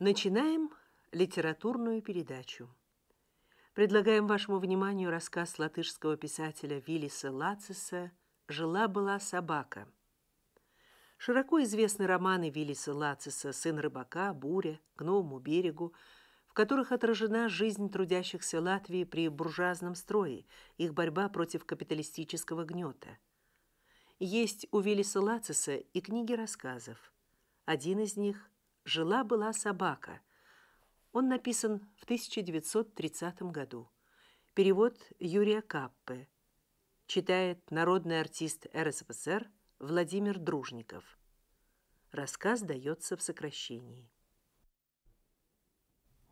Начинаем литературную передачу. Предлагаем вашему вниманию рассказ латышского писателя Виллиса Лациса «Жила-была собака». Широко известны романы Виллиса Лациса «Сын рыбака», «Буря», новому берегу», в которых отражена жизнь трудящихся Латвии при буржуазном строе, их борьба против капиталистического гнета. Есть у Виллиса Лациса и книги рассказов. Один из них – «Жила-была собака». Он написан в 1930 году. Перевод Юрия Каппе. Читает народный артист РСФСР Владимир Дружников. Рассказ дается в сокращении.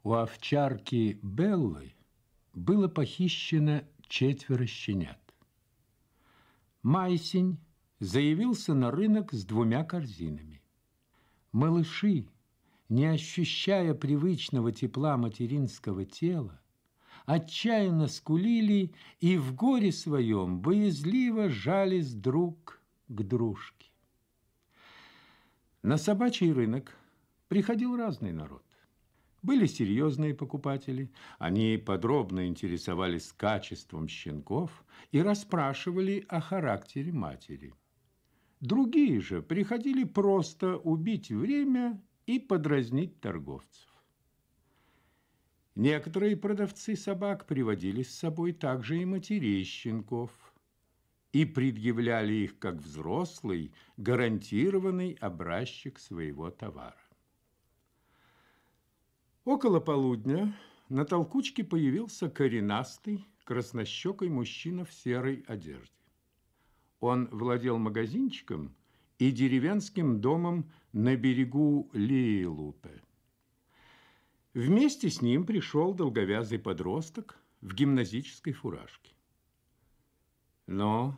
У овчарки Беллы было похищено четверо щенят. Майсень заявился на рынок с двумя корзинами. Малыши, не ощущая привычного тепла материнского тела, отчаянно скулили и в горе своем боязливо жались друг к дружке. На собачий рынок приходил разный народ. Были серьезные покупатели, они подробно интересовались качеством щенков и расспрашивали о характере матери. Другие же приходили просто убить время и подразнить торговцев. Некоторые продавцы собак приводили с собой также и матерей щенков и предъявляли их как взрослый, гарантированный образчик своего товара. Около полудня на толкучке появился коренастый, краснощекой мужчина в серой одежде. Он владел магазинчиком, и деревенским домом на берегу Лиелупе. Вместе с ним пришел долговязый подросток в гимназической фуражке. «Ну,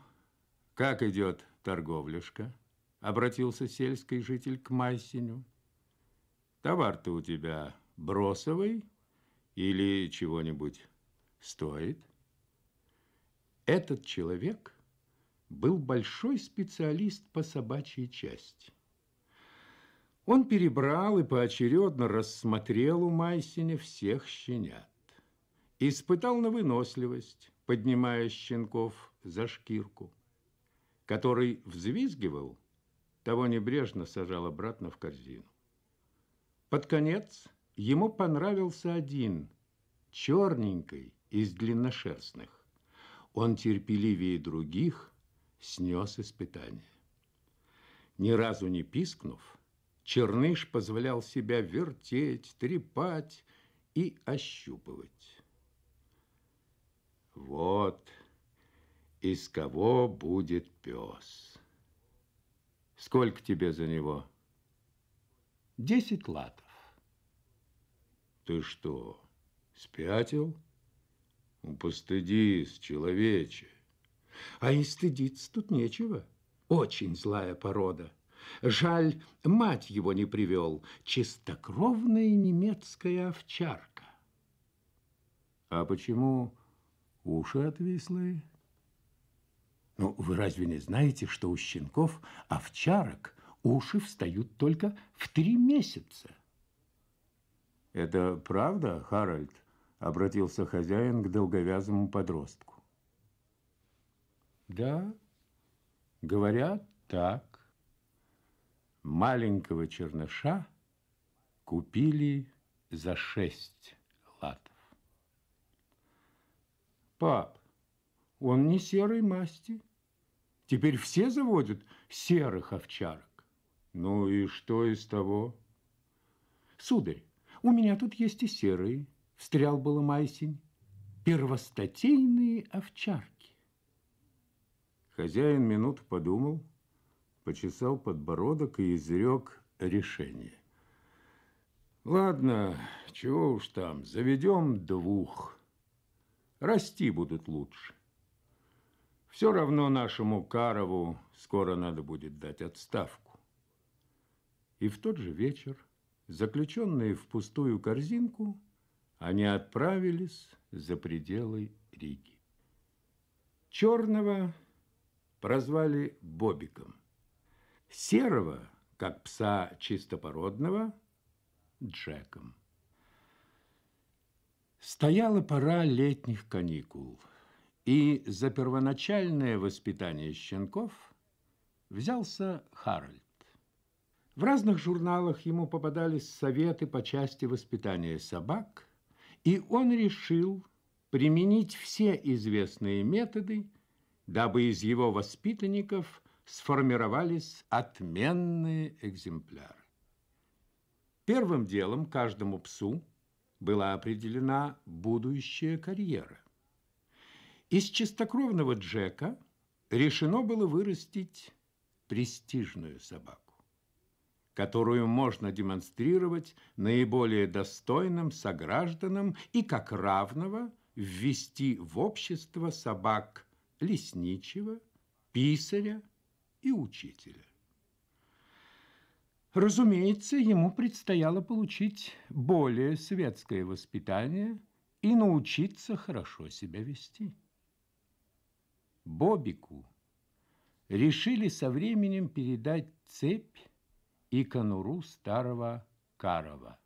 как идет торговляшка?» – обратился сельский житель к Майсиню. «Товар-то у тебя бросовый или чего-нибудь стоит?» Этот человек – был большой специалист по собачьей части. Он перебрал и поочередно рассмотрел у Майсине всех щенят. Испытал на выносливость, поднимая щенков за шкирку. Который взвизгивал, того небрежно сажал обратно в корзину. Под конец ему понравился один, черненький, из длинношерстных. Он терпеливее других – снес испытание. Ни разу не пискнув, Черныш позволял себя вертеть, трепать и ощупывать. Вот из кого будет пес. Сколько тебе за него? Десять латов. Ты что, спятил? Постыдись, человече. А и стыдиться тут нечего. Очень злая порода. Жаль, мать его не привел. Чистокровная немецкая овчарка. А почему уши отвислые? Ну, вы разве не знаете, что у щенков овчарок уши встают только в три месяца? Это правда, Харальд? Обратился хозяин к долговязому подростку. Да, говорят так. Маленького черныша купили за шесть латов. Пап, он не серой масти. Теперь все заводят серых овчарок. Ну и что из того? Сударь, у меня тут есть и серые, встрял было Майсень, первостатейные овчарки. Хозяин минут подумал, почесал подбородок и изрек решение. Ладно, чего уж там, заведем двух. Расти будут лучше. Все равно нашему Карову скоро надо будет дать отставку. И в тот же вечер, заключенные в пустую корзинку, они отправились за пределы Риги. Черного прозвали Бобиком. Серого, как пса чистопородного, Джеком. Стояла пора летних каникул, и за первоначальное воспитание щенков взялся Харальд. В разных журналах ему попадались советы по части воспитания собак, и он решил применить все известные методы дабы из его воспитанников сформировались отменные экземпляры. Первым делом каждому псу была определена будущая карьера. Из чистокровного Джека решено было вырастить престижную собаку, которую можно демонстрировать наиболее достойным согражданам и как равного ввести в общество собак – лесничего, писаря и учителя. Разумеется, ему предстояло получить более светское воспитание и научиться хорошо себя вести. Бобику решили со временем передать цепь и конуру старого Карова.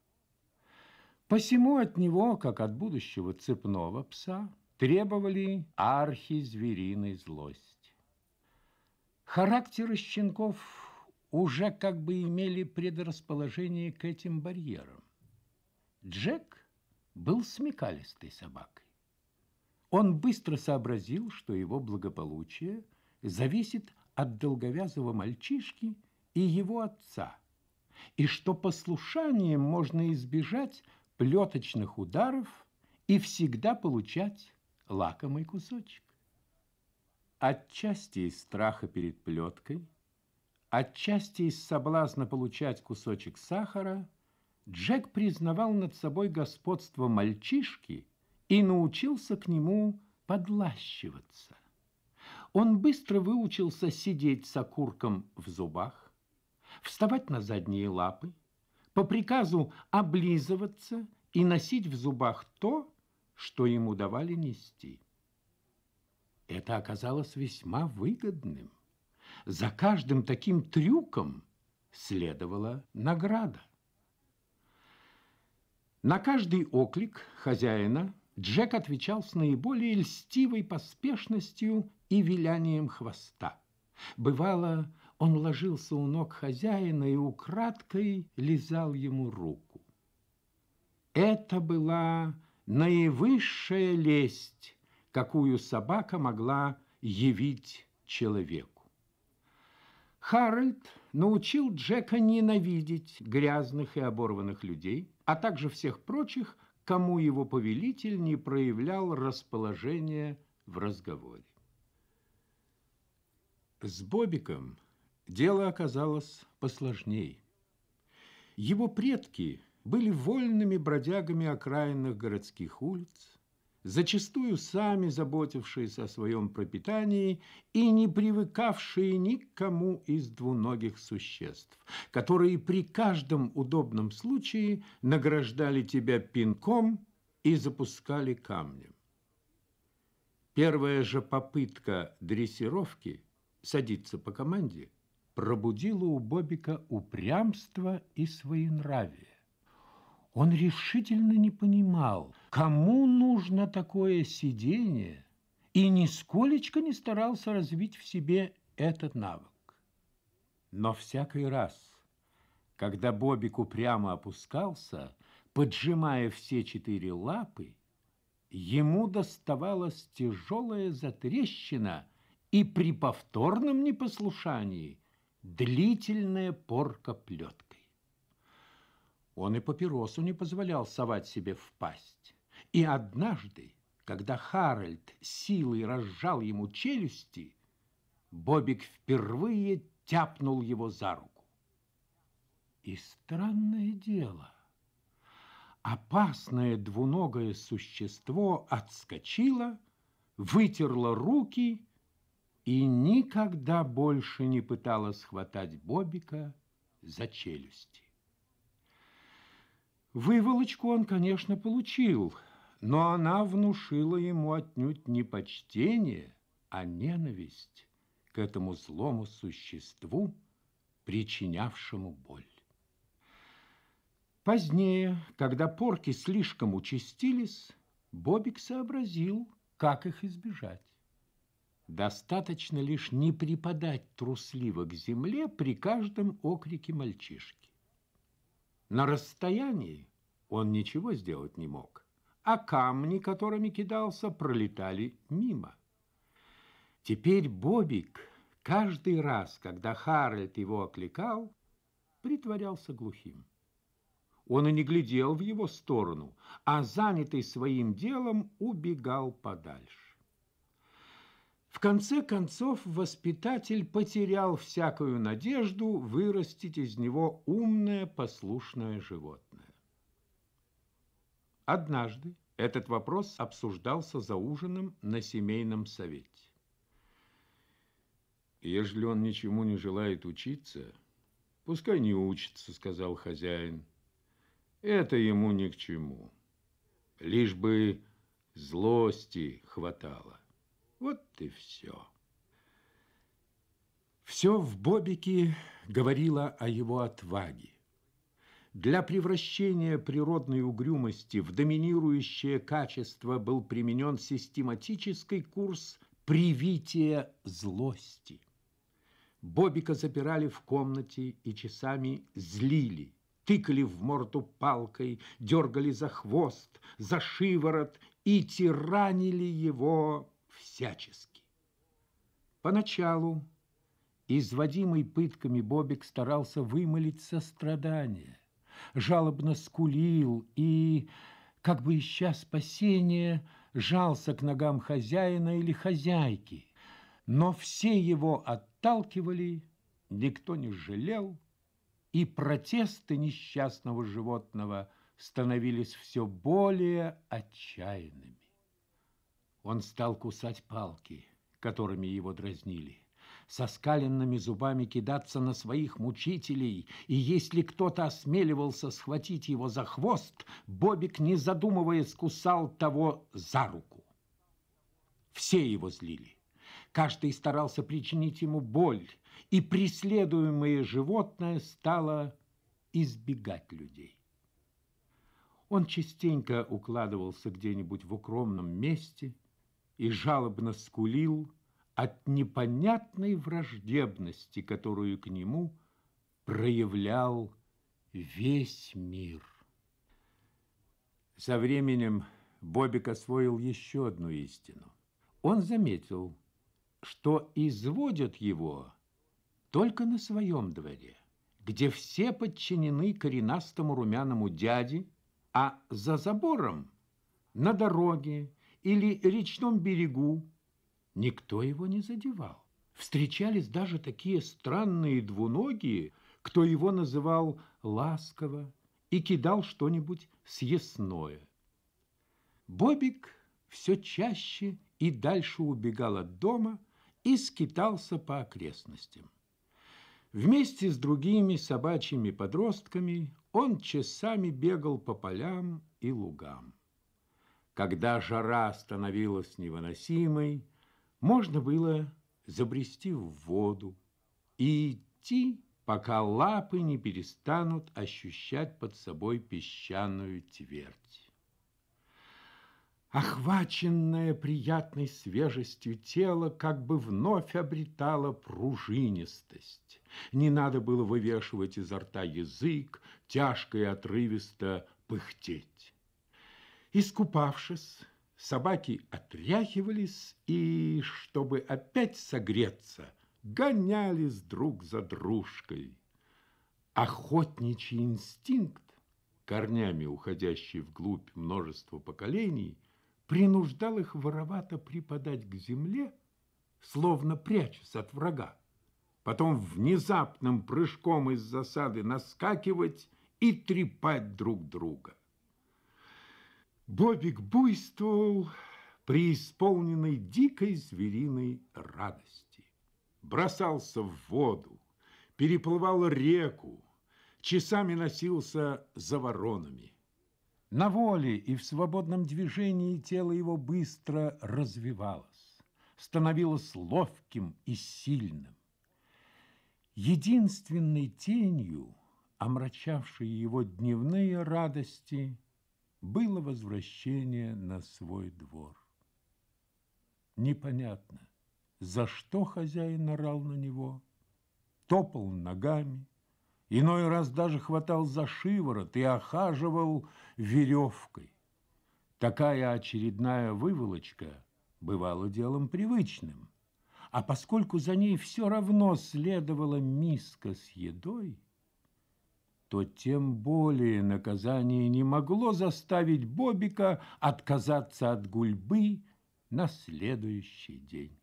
Посему от него, как от будущего цепного пса, требовали архизвериной злость. Характеры щенков уже как бы имели предрасположение к этим барьерам. Джек был смекалистой собакой. Он быстро сообразил, что его благополучие зависит от долговязого мальчишки и его отца, и что послушанием можно избежать плеточных ударов и всегда получать лакомый кусочек. Отчасти из страха перед плеткой, отчасти из соблазна получать кусочек сахара, Джек признавал над собой господство мальчишки и научился к нему подлащиваться. Он быстро выучился сидеть с окурком в зубах, вставать на задние лапы, по приказу облизываться и носить в зубах то, что ему давали нести. Это оказалось весьма выгодным. За каждым таким трюком следовала награда. На каждый оклик хозяина Джек отвечал с наиболее льстивой поспешностью и вилянием хвоста. Бывало, он ложился у ног хозяина и украдкой лизал ему руку. Это была наивысшая лесть, какую собака могла явить человеку. Харальд научил Джека ненавидеть грязных и оборванных людей, а также всех прочих, кому его повелитель не проявлял расположения в разговоре. С Бобиком дело оказалось посложнее. Его предки – были вольными бродягами окраинных городских улиц, зачастую сами заботившиеся о своем пропитании и не привыкавшие никому из двуногих существ, которые при каждом удобном случае награждали тебя пинком и запускали камнем. Первая же попытка дрессировки садиться по команде пробудила у Бобика упрямство и своенравие. Он решительно не понимал, кому нужно такое сидение, и нисколечко не старался развить в себе этот навык. Но всякий раз, когда Бобик упрямо опускался, поджимая все четыре лапы, ему доставалась тяжелая затрещина и при повторном непослушании длительная порка плетка. Он и папиросу не позволял совать себе в пасть. И однажды, когда Харальд силой разжал ему челюсти, Бобик впервые тяпнул его за руку. И странное дело, опасное двуногое существо отскочило, вытерло руки и никогда больше не пыталось хватать Бобика за челюсти. Выволочку он, конечно, получил, но она внушила ему отнюдь не почтение, а ненависть к этому злому существу, причинявшему боль. Позднее, когда порки слишком участились, Бобик сообразил, как их избежать. Достаточно лишь не припадать трусливо к земле при каждом окрике мальчишки. На расстоянии он ничего сделать не мог, а камни, которыми кидался, пролетали мимо. Теперь Бобик каждый раз, когда Харальд его окликал, притворялся глухим. Он и не глядел в его сторону, а, занятый своим делом, убегал подальше конце концов воспитатель потерял всякую надежду вырастить из него умное, послушное животное. Однажды этот вопрос обсуждался за ужином на семейном совете. «Ежели он ничему не желает учиться, пускай не учится», — сказал хозяин. «Это ему ни к чему. Лишь бы злости хватало». Вот и все. Все в Бобике говорило о его отваге. Для превращения природной угрюмости в доминирующее качество был применен систематический курс привития злости. Бобика запирали в комнате и часами злили, тыкали в морду палкой, дергали за хвост, за шиворот и тиранили его всячески. Поначалу изводимый пытками Бобик старался вымолить сострадание, жалобно скулил и, как бы ища спасения, жался к ногам хозяина или хозяйки. Но все его отталкивали, никто не жалел, и протесты несчастного животного становились все более отчаянными. Он стал кусать палки, которыми его дразнили, со скаленными зубами кидаться на своих мучителей, и если кто-то осмеливался схватить его за хвост, Бобик, не задумываясь, кусал того за руку. Все его злили. Каждый старался причинить ему боль, и преследуемое животное стало избегать людей. Он частенько укладывался где-нибудь в укромном месте и жалобно скулил от непонятной враждебности, которую к нему проявлял весь мир. Со временем Бобик освоил еще одну истину. Он заметил, что изводят его только на своем дворе, где все подчинены коренастому румяному дяде, а за забором, на дороге или речном берегу. Никто его не задевал. Встречались даже такие странные двуногие, кто его называл ласково и кидал что-нибудь съестное. Бобик все чаще и дальше убегал от дома и скитался по окрестностям. Вместе с другими собачьими подростками он часами бегал по полям и лугам. Когда жара становилась невыносимой, можно было забрести в воду и идти, пока лапы не перестанут ощущать под собой песчаную твердь. Охваченное приятной свежестью тело как бы вновь обретало пружинистость. Не надо было вывешивать изо рта язык, тяжко и отрывисто пыхтеть. Искупавшись, собаки отряхивались и, чтобы опять согреться, гонялись друг за дружкой. Охотничий инстинкт, корнями уходящий вглубь множества поколений, принуждал их воровато припадать к земле, словно прячась от врага, потом внезапным прыжком из засады наскакивать и трепать друг друга. Бобик буйствовал, при исполненной дикой звериной радости. Бросался в воду, переплывал реку, часами носился за воронами. На воле и в свободном движении тело его быстро развивалось, становилось ловким и сильным. Единственной тенью, омрачавшей его дневные радости, было возвращение на свой двор. Непонятно, за что хозяин орал на него, топал ногами, иной раз даже хватал за шиворот и охаживал веревкой. Такая очередная выволочка бывала делом привычным, а поскольку за ней все равно следовала миска с едой, то тем более наказание не могло заставить Бобика отказаться от гульбы на следующий день.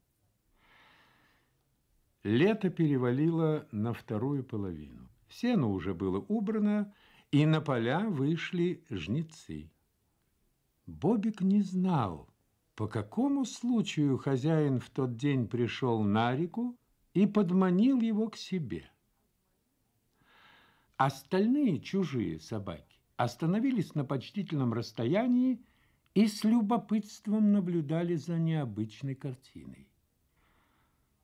Лето перевалило на вторую половину. Сено уже было убрано, и на поля вышли жнецы. Бобик не знал, по какому случаю хозяин в тот день пришел на реку и подманил его к себе – Остальные чужие собаки остановились на почтительном расстоянии и с любопытством наблюдали за необычной картиной.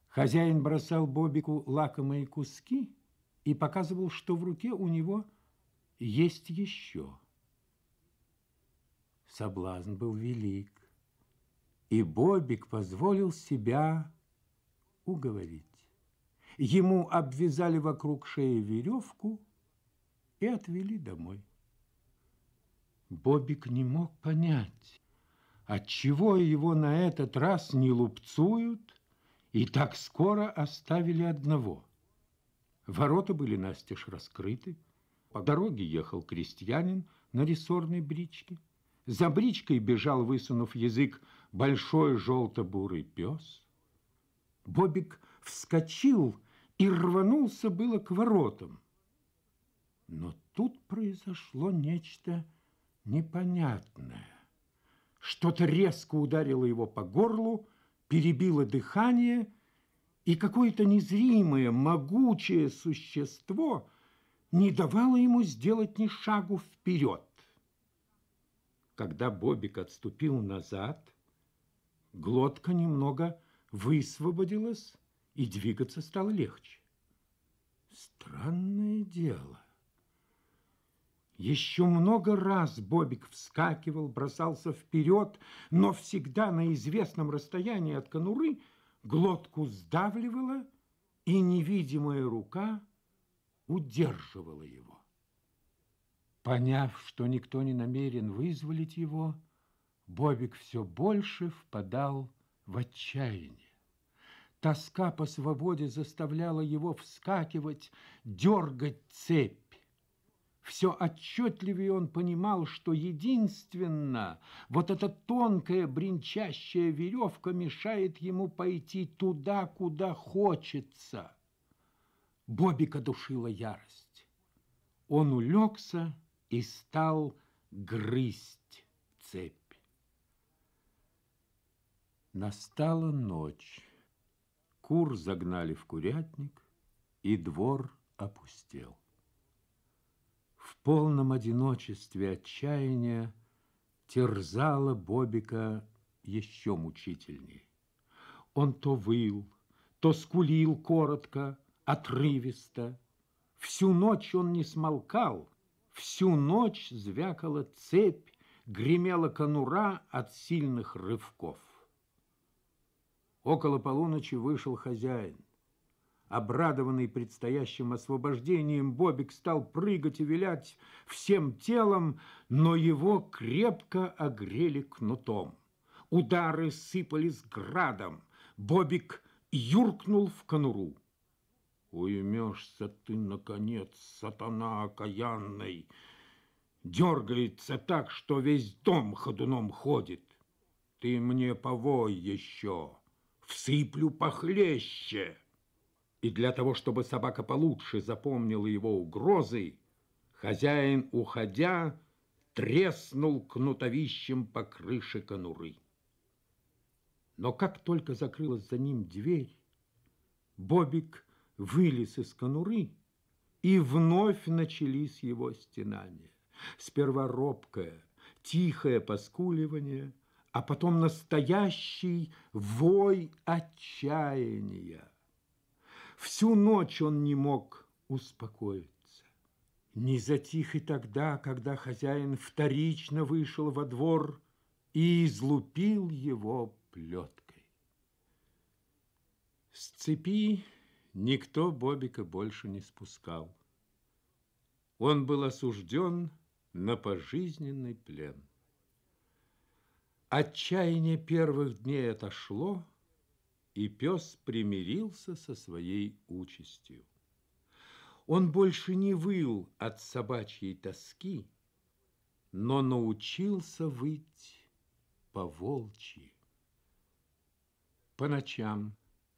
Хозяин бросал Бобику лакомые куски и показывал, что в руке у него есть еще. Соблазн был велик, и Бобик позволил себя уговорить. Ему обвязали вокруг шеи веревку, и отвели домой. Бобик не мог понять, отчего его на этот раз не лупцуют и так скоро оставили одного. Ворота были настежь раскрыты, по дороге ехал крестьянин на рессорной бричке. За бричкой бежал, высунув язык, большой желто-бурый пес. Бобик вскочил и рванулся было к воротам. Но тут произошло нечто непонятное. Что-то резко ударило его по горлу, перебило дыхание, и какое-то незримое, могучее существо не давало ему сделать ни шагу вперед. Когда Бобик отступил назад, глотка немного высвободилась, и двигаться стало легче. Странное дело. Еще много раз Бобик вскакивал, бросался вперед, но всегда на известном расстоянии от конуры глотку сдавливала, и невидимая рука удерживала его. Поняв, что никто не намерен вызволить его, Бобик все больше впадал в отчаяние. Тоска по свободе заставляла его вскакивать, дергать цепь, все отчетливее он понимал, что единственно вот эта тонкая бренчащая веревка мешает ему пойти туда, куда хочется. Бобика душила ярость. Он улегся и стал грызть цепь. Настала ночь. Кур загнали в курятник, и двор опустел полном одиночестве отчаяния терзало Бобика еще мучительней. Он то выл, то скулил коротко, отрывисто. Всю ночь он не смолкал, всю ночь звякала цепь, гремела конура от сильных рывков. Около полуночи вышел хозяин. Обрадованный предстоящим освобождением, Бобик стал прыгать и вилять всем телом, но его крепко огрели кнутом. Удары сыпались градом. Бобик юркнул в конуру. «Уймешься ты, наконец, сатана окаянный!» Дергается так, что весь дом ходуном ходит. Ты мне повой еще, всыплю похлеще!» И для того, чтобы собака получше запомнила его угрозы, хозяин, уходя, треснул кнутовищем по крыше конуры. Но как только закрылась за ним дверь, Бобик вылез из конуры, и вновь начались его стенания. Сперва робкое, тихое поскуливание, а потом настоящий вой отчаяния. Всю ночь он не мог успокоиться. Не затих и тогда, когда хозяин вторично вышел во двор и излупил его плеткой. С цепи никто Бобика больше не спускал. Он был осужден на пожизненный плен. Отчаяние первых дней отошло, и пес примирился со своей участью. Он больше не выл от собачьей тоски, но научился выть по-волчьи. По ночам,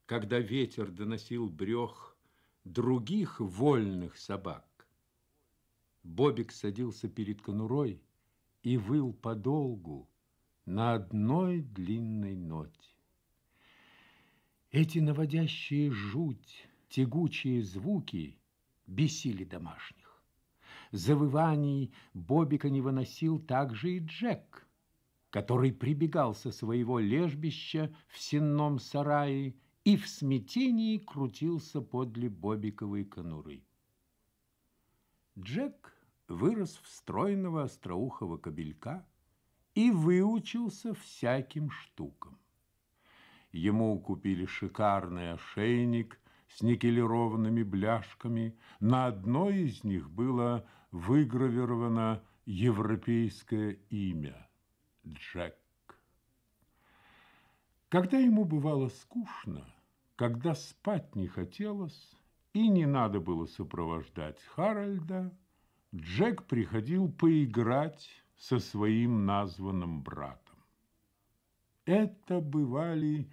когда ветер доносил брех других вольных собак, Бобик садился перед конурой и выл подолгу на одной длинной ноте. Эти наводящие жуть, тягучие звуки бесили домашних. Завываний Бобика не выносил также и Джек, который прибегал со своего лежбища в сенном сарае и в смятении крутился подле Бобиковой конуры. Джек вырос в стройного остроухого кобелька и выучился всяким штукам. Ему купили шикарный ошейник с никелированными бляшками. На одной из них было выгравировано европейское имя – Джек. Когда ему бывало скучно, когда спать не хотелось и не надо было сопровождать Харальда, Джек приходил поиграть со своим названным братом. Это бывали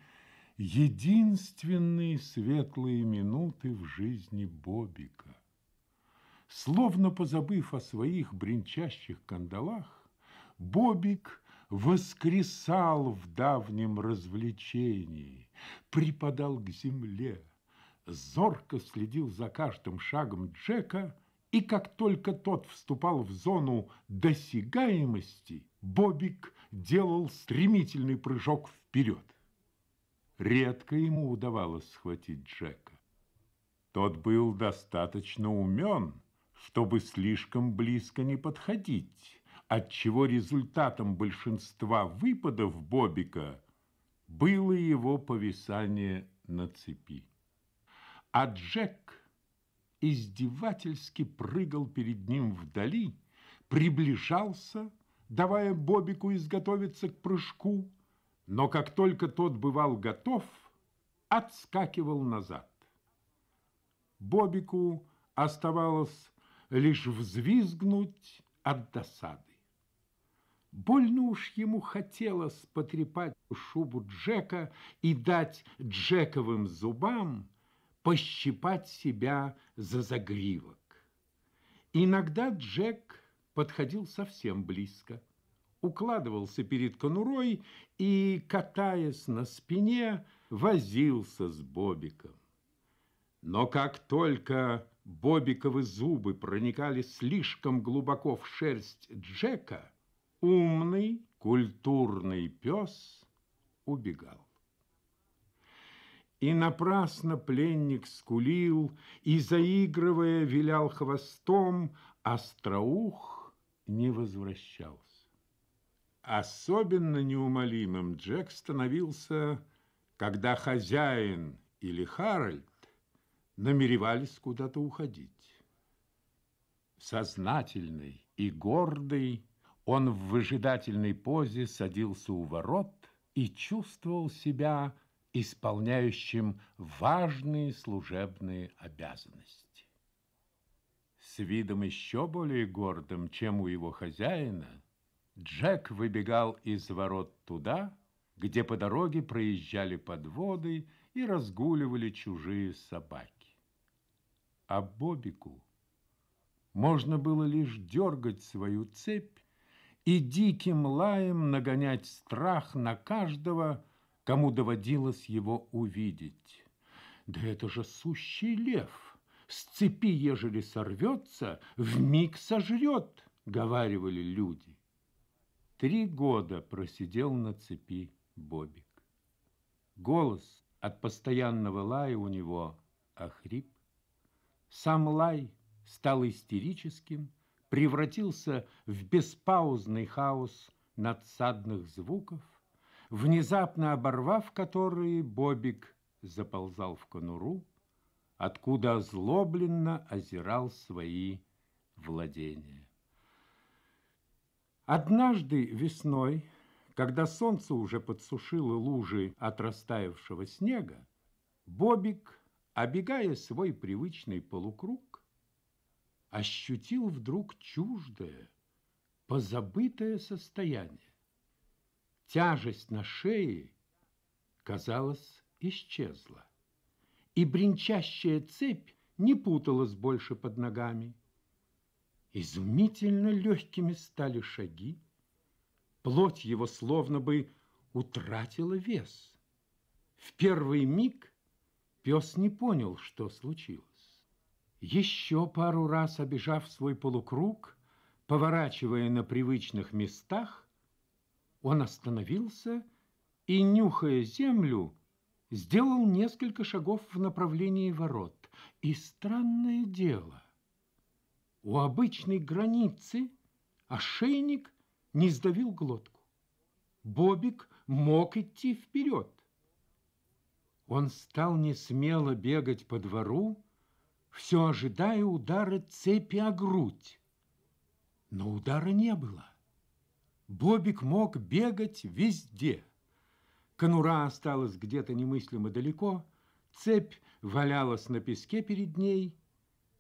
единственные светлые минуты в жизни Бобика. Словно позабыв о своих бренчащих кандалах, Бобик воскресал в давнем развлечении, припадал к земле, зорко следил за каждым шагом Джека, и как только тот вступал в зону досягаемости, Бобик делал стремительный прыжок вперед. Редко ему удавалось схватить Джека. Тот был достаточно умен, чтобы слишком близко не подходить, отчего результатом большинства выпадов Бобика было его повисание на цепи. А Джек издевательски прыгал перед ним вдали, приближался давая Бобику изготовиться к прыжку, но как только тот бывал готов, отскакивал назад. Бобику оставалось лишь взвизгнуть от досады. Больно уж ему хотелось потрепать шубу Джека и дать Джековым зубам пощипать себя за загривок. Иногда Джек подходил совсем близко, укладывался перед конурой и, катаясь на спине, возился с Бобиком. Но как только Бобиковы зубы проникали слишком глубоко в шерсть Джека, умный, культурный пес убегал. И напрасно пленник скулил, и, заигрывая, вилял хвостом, остроух не возвращался. Особенно неумолимым Джек становился, когда хозяин или Харальд намеревались куда-то уходить. Сознательный и гордый, он в выжидательной позе садился у ворот и чувствовал себя исполняющим важные служебные обязанности. С видом еще более гордым, чем у его хозяина, Джек выбегал из ворот туда, где по дороге проезжали подводы и разгуливали чужие собаки. А Бобику можно было лишь дергать свою цепь и диким лаем нагонять страх на каждого, кому доводилось его увидеть. Да это же сущий лев! С цепи, ежели сорвется, в миг сожрет, говаривали люди. Три года просидел на цепи Бобик. Голос от постоянного лая у него охрип. Сам лай стал истерическим, превратился в беспаузный хаос надсадных звуков, внезапно оборвав которые Бобик заползал в конуру, откуда озлобленно озирал свои владения. Однажды весной, когда солнце уже подсушило лужи от растаявшего снега, Бобик, обегая свой привычный полукруг, ощутил вдруг чуждое, позабытое состояние. Тяжесть на шее, казалось, исчезла и бренчащая цепь не путалась больше под ногами. Изумительно легкими стали шаги. Плоть его словно бы утратила вес. В первый миг пес не понял, что случилось. Еще пару раз обижав свой полукруг, поворачивая на привычных местах, он остановился и, нюхая землю, сделал несколько шагов в направлении ворот. И странное дело, у обычной границы ошейник не сдавил глотку. Бобик мог идти вперед. Он стал несмело бегать по двору, все ожидая удара цепи о грудь. Но удара не было. Бобик мог бегать везде – Конура осталась где-то немыслимо далеко, цепь валялась на песке перед ней.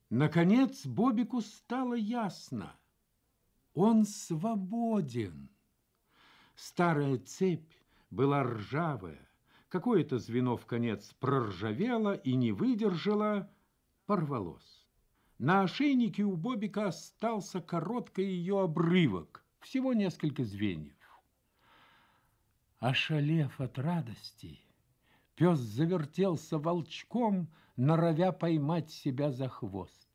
Наконец Бобику стало ясно. Он свободен. Старая цепь была ржавая. Какое-то звено в конец проржавело и не выдержало, порвалось. На ошейнике у Бобика остался короткий ее обрывок, всего несколько звеньев. Ошалев от радости, пес завертелся волчком, норовя поймать себя за хвост.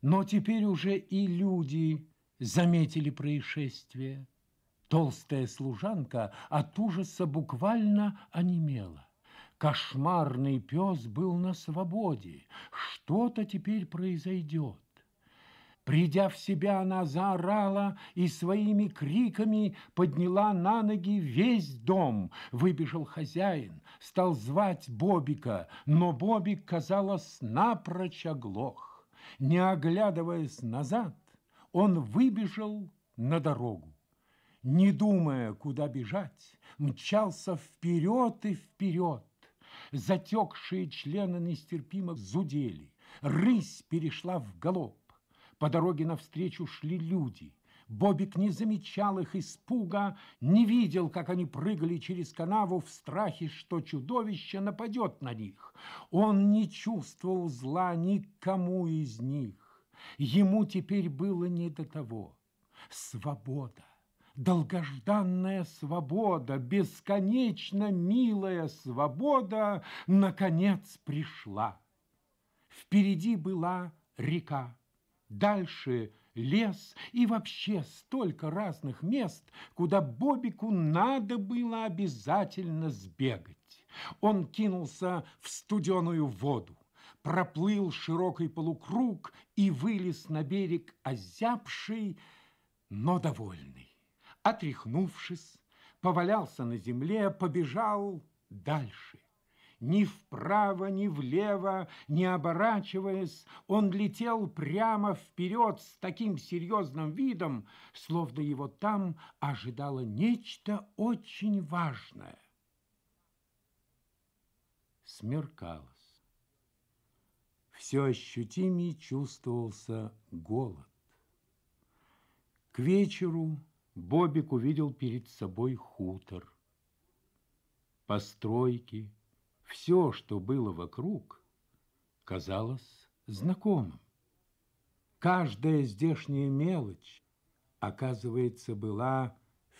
Но теперь уже и люди заметили происшествие. Толстая служанка от ужаса буквально онемела. Кошмарный пес был на свободе. Что-то теперь произойдет. Придя в себя, она заорала и своими криками подняла на ноги весь дом. Выбежал хозяин, стал звать Бобика, но Бобик, казалось, напрочь оглох. Не оглядываясь назад, он выбежал на дорогу. Не думая, куда бежать, мчался вперед и вперед. Затекшие члены нестерпимо зудели. Рысь перешла в галоп. По дороге навстречу шли люди. Бобик не замечал их испуга, не видел, как они прыгали через канаву в страхе, что чудовище нападет на них. Он не чувствовал зла никому из них. Ему теперь было не до того. Свобода долгожданная свобода, бесконечно милая свобода, наконец пришла. Впереди была река дальше лес и вообще столько разных мест, куда Бобику надо было обязательно сбегать. Он кинулся в студеную воду, проплыл широкий полукруг и вылез на берег озябший, но довольный. Отряхнувшись, повалялся на земле, побежал дальше. Ни вправо, ни влево, не оборачиваясь, он летел прямо вперед с таким серьезным видом, словно его там ожидало нечто очень важное. Смеркалось. Все ощутимее чувствовался голод. К вечеру Бобик увидел перед собой хутор, постройки, все, что было вокруг, казалось знакомым. Каждая здешняя мелочь, оказывается, была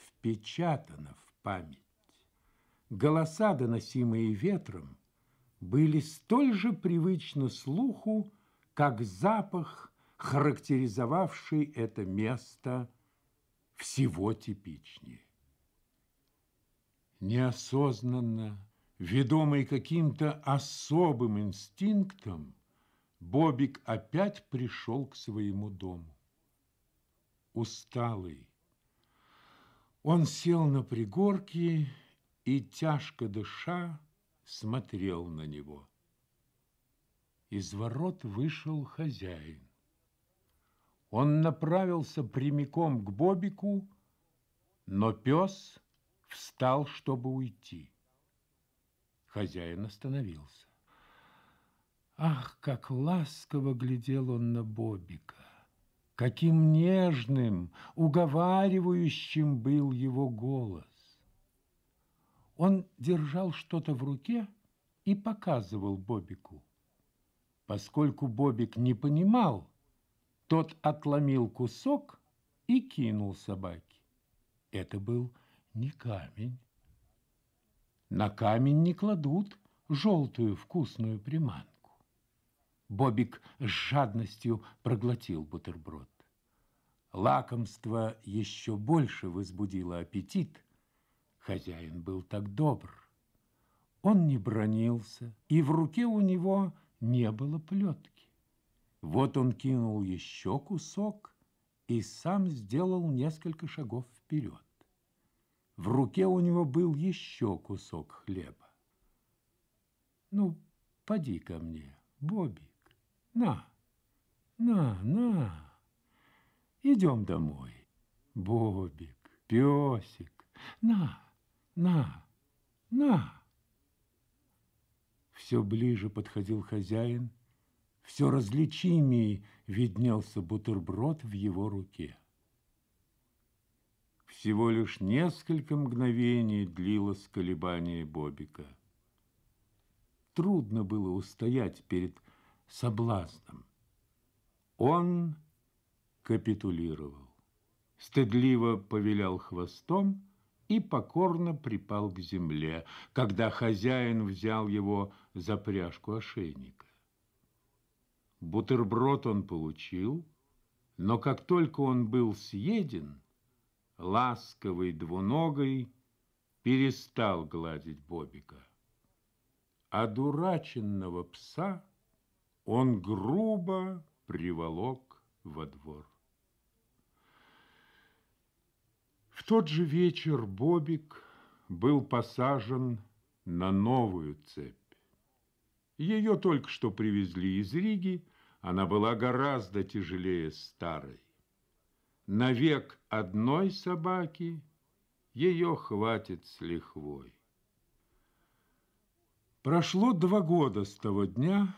впечатана в память. Голоса, доносимые ветром, были столь же привычны слуху, как запах, характеризовавший это место всего типичнее. Неосознанно Ведомый каким-то особым инстинктом, Бобик опять пришел к своему дому. Усталый. Он сел на пригорке и, тяжко дыша, смотрел на него. Из ворот вышел хозяин. Он направился прямиком к Бобику, но пес встал, чтобы уйти. Хозяин остановился. Ах, как ласково глядел он на Бобика! Каким нежным, уговаривающим был его голос! Он держал что-то в руке и показывал Бобику. Поскольку Бобик не понимал, тот отломил кусок и кинул собаке. Это был не камень, на камень не кладут желтую вкусную приманку. Бобик с жадностью проглотил бутерброд. Лакомство еще больше возбудило аппетит. Хозяин был так добр. Он не бронился, и в руке у него не было плетки. Вот он кинул еще кусок и сам сделал несколько шагов вперед. В руке у него был еще кусок хлеба. «Ну, поди ко мне, Бобик, на, на, на, идем домой, Бобик, песик, на, на, на». Все ближе подходил хозяин, все различимее виднелся бутерброд в его руке. Всего лишь несколько мгновений длилось колебание Бобика. Трудно было устоять перед соблазном. Он капитулировал, стыдливо повилял хвостом и покорно припал к земле, когда хозяин взял его за пряжку ошейника. Бутерброд он получил, но как только он был съеден – ласковый двуногой, перестал гладить Бобика. а дураченного пса он грубо приволок во двор. В тот же вечер Бобик был посажен на новую цепь. Ее только что привезли из Риги, она была гораздо тяжелее старой на век одной собаки ее хватит с лихвой. Прошло два года с того дня,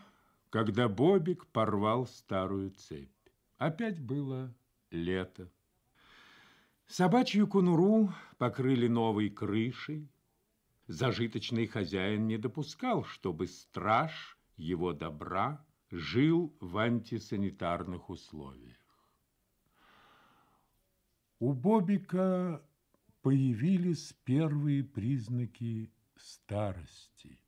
когда Бобик порвал старую цепь. Опять было лето. Собачью конуру покрыли новой крышей. Зажиточный хозяин не допускал, чтобы страж его добра жил в антисанитарных условиях. У Бобика появились первые признаки старости.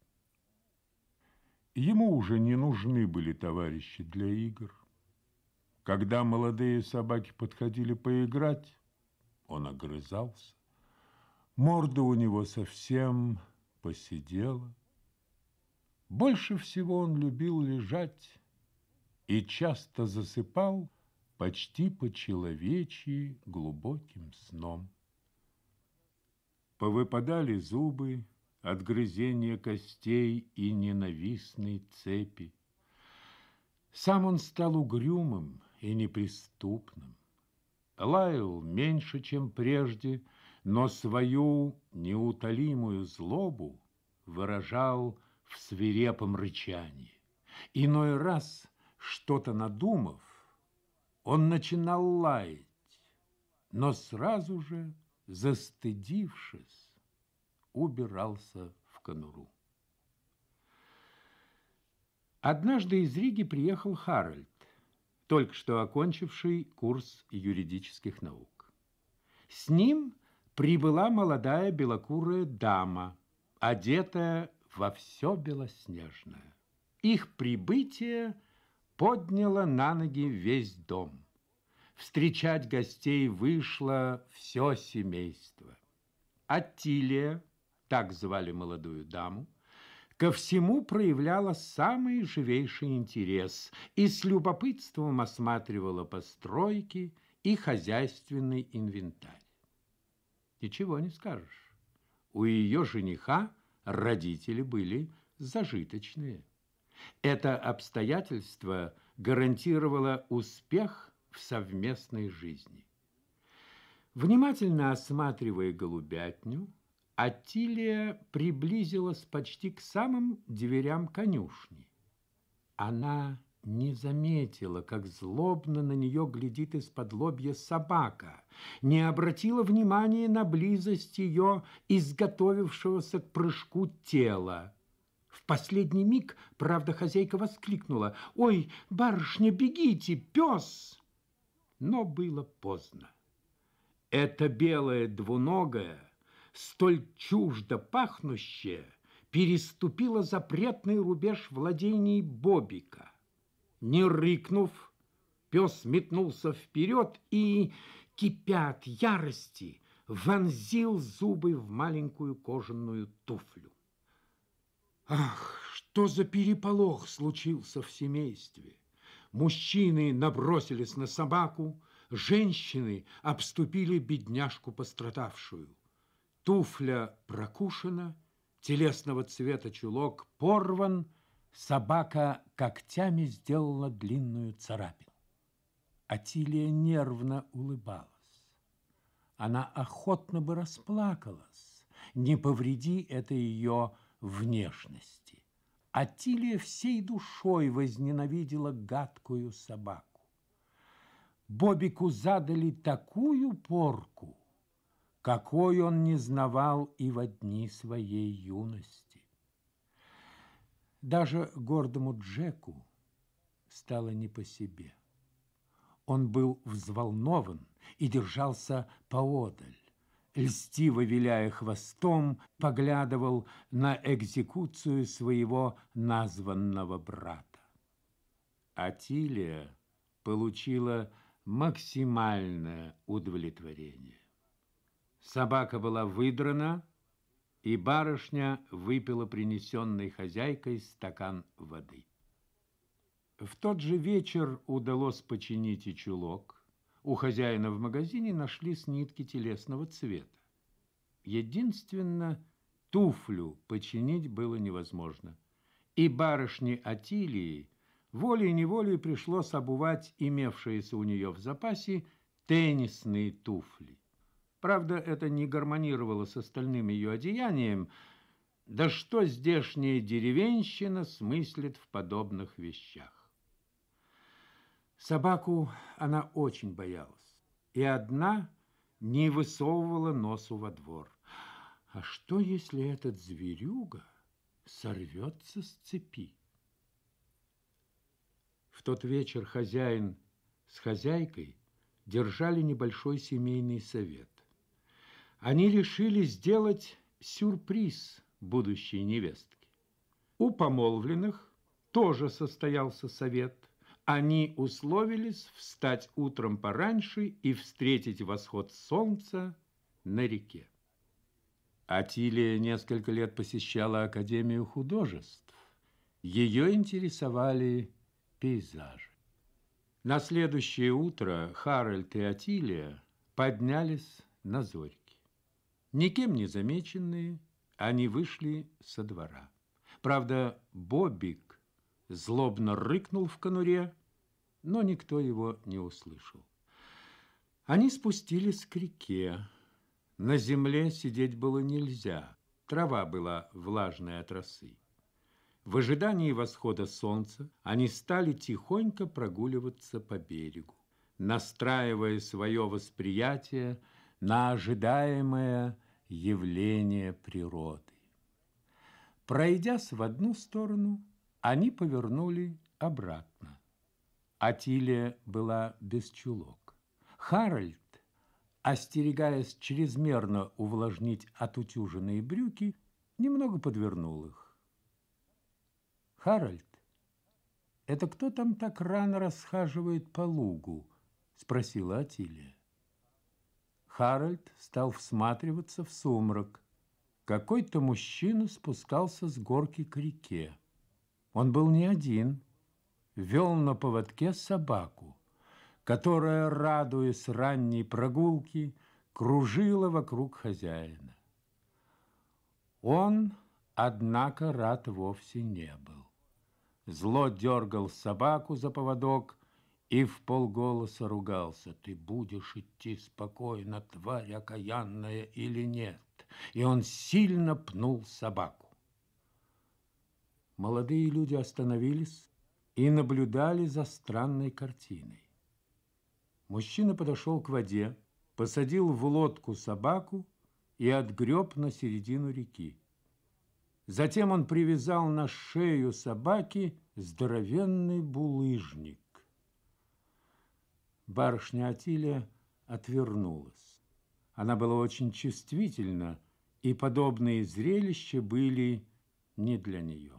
Ему уже не нужны были товарищи для игр. Когда молодые собаки подходили поиграть, он огрызался. Морда у него совсем посидела. Больше всего он любил лежать и часто засыпал, почти по-человечьи глубоким сном. Повыпадали зубы от грызения костей и ненавистной цепи. Сам он стал угрюмым и неприступным. Лаял меньше, чем прежде, но свою неутолимую злобу выражал в свирепом рычании. Иной раз, что-то надумав, он начинал лаять, но сразу же, застыдившись, убирался в конуру. Однажды из Риги приехал Харальд, только что окончивший курс юридических наук. С ним прибыла молодая белокурая дама, одетая во все белоснежное. Их прибытие – подняла на ноги весь дом. Встречать гостей вышло все семейство. Аттилия, так звали молодую даму, ко всему проявляла самый живейший интерес и с любопытством осматривала постройки и хозяйственный инвентарь. Ничего не скажешь. У ее жениха родители были зажиточные. Это обстоятельство гарантировало успех в совместной жизни. Внимательно осматривая голубятню, Атилия приблизилась почти к самым дверям конюшни. Она не заметила, как злобно на нее глядит из-под лобья собака, не обратила внимания на близость ее, изготовившегося к прыжку тела последний миг, правда, хозяйка воскликнула. «Ой, барышня, бегите, пес!» Но было поздно. Это белое двуногое, столь чуждо пахнущее, переступило запретный рубеж владений Бобика. Не рыкнув, пес метнулся вперед и, кипя от ярости, вонзил зубы в маленькую кожаную туфлю. Ах, что за переполох случился в семействе? Мужчины набросились на собаку, женщины обступили бедняжку пострадавшую. Туфля прокушена, телесного цвета чулок порван, собака когтями сделала длинную царапину. Атилия нервно улыбалась. Она охотно бы расплакалась, не повреди это ее внешности. Атилия всей душой возненавидела гадкую собаку. Бобику задали такую порку, какой он не знавал и в дни своей юности. Даже гордому Джеку стало не по себе. Он был взволнован и держался поодаль льстиво виляя хвостом, поглядывал на экзекуцию своего названного брата. Атилия получила максимальное удовлетворение. Собака была выдрана, и барышня выпила принесенной хозяйкой стакан воды. В тот же вечер удалось починить и чулок, у хозяина в магазине нашли с нитки телесного цвета. Единственно, туфлю починить было невозможно. И барышне Атилии волей-неволей пришлось обувать имевшиеся у нее в запасе теннисные туфли. Правда, это не гармонировало с остальным ее одеянием, да что здешняя деревенщина смыслит в подобных вещах? Собаку она очень боялась, и одна не высовывала носу во двор. А что, если этот зверюга сорвется с цепи? В тот вечер хозяин с хозяйкой держали небольшой семейный совет. Они решили сделать сюрприз будущей невестке. У помолвленных тоже состоялся совет – они условились встать утром пораньше и встретить восход солнца на реке. Атилия несколько лет посещала Академию художеств. Ее интересовали пейзажи. На следующее утро Харальд и Атилия поднялись на зорьки. Никем не замеченные, они вышли со двора. Правда, Бобик злобно рыкнул в конуре, но никто его не услышал. Они спустились к реке. На земле сидеть было нельзя. Трава была влажной от росы. В ожидании восхода солнца они стали тихонько прогуливаться по берегу, настраивая свое восприятие на ожидаемое явление природы. Пройдясь в одну сторону, они повернули обратно. Атиле была без чулок. Харальд, остерегаясь чрезмерно увлажнить отутюженные брюки, немного подвернул их. «Харальд, это кто там так рано расхаживает по лугу?» – спросила Атилия. Харальд стал всматриваться в сумрак. Какой-то мужчина спускался с горки к реке. Он был не один – вел на поводке собаку, которая, радуясь ранней прогулке, кружила вокруг хозяина. Он, однако, рад вовсе не был. Зло дергал собаку за поводок и в полголоса ругался. «Ты будешь идти спокойно, тварь окаянная или нет?» И он сильно пнул собаку. Молодые люди остановились, и наблюдали за странной картиной. Мужчина подошел к воде, посадил в лодку собаку и отгреб на середину реки. Затем он привязал на шею собаки здоровенный булыжник. Барышня Атилия отвернулась. Она была очень чувствительна, и подобные зрелища были не для нее.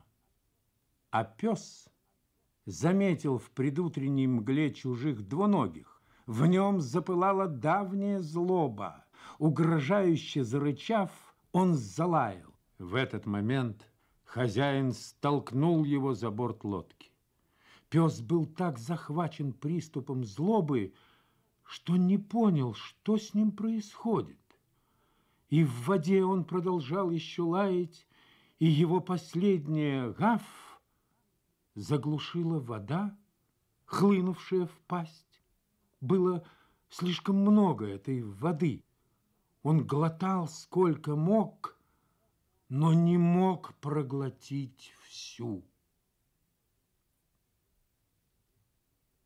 А пес заметил в предутренней мгле чужих двуногих. В нем запылала давняя злоба. Угрожающе зарычав, он залаял. В этот момент хозяин столкнул его за борт лодки. Пес был так захвачен приступом злобы, что не понял, что с ним происходит. И в воде он продолжал еще лаять, и его последнее «гав» заглушила вода, хлынувшая в пасть. Было слишком много этой воды. Он глотал сколько мог, но не мог проглотить всю.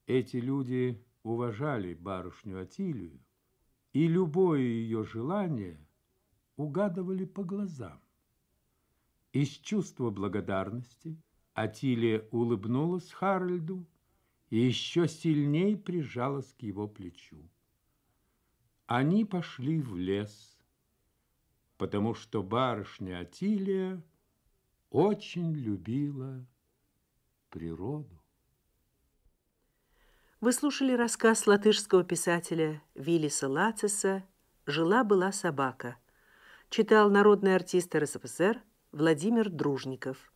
Эти люди уважали барышню Атилию, и любое ее желание угадывали по глазам. Из чувства благодарности – Атилия улыбнулась Харальду и еще сильней прижалась к его плечу. Они пошли в лес, потому что барышня Атилия очень любила природу. Вы слушали рассказ латышского писателя Виллиса Лациса «Жила-была собака». Читал народный артист РСФСР Владимир Дружников.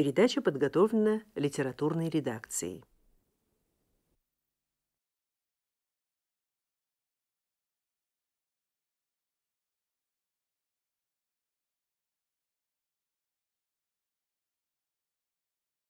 Передача подготовлена литературной редакцией.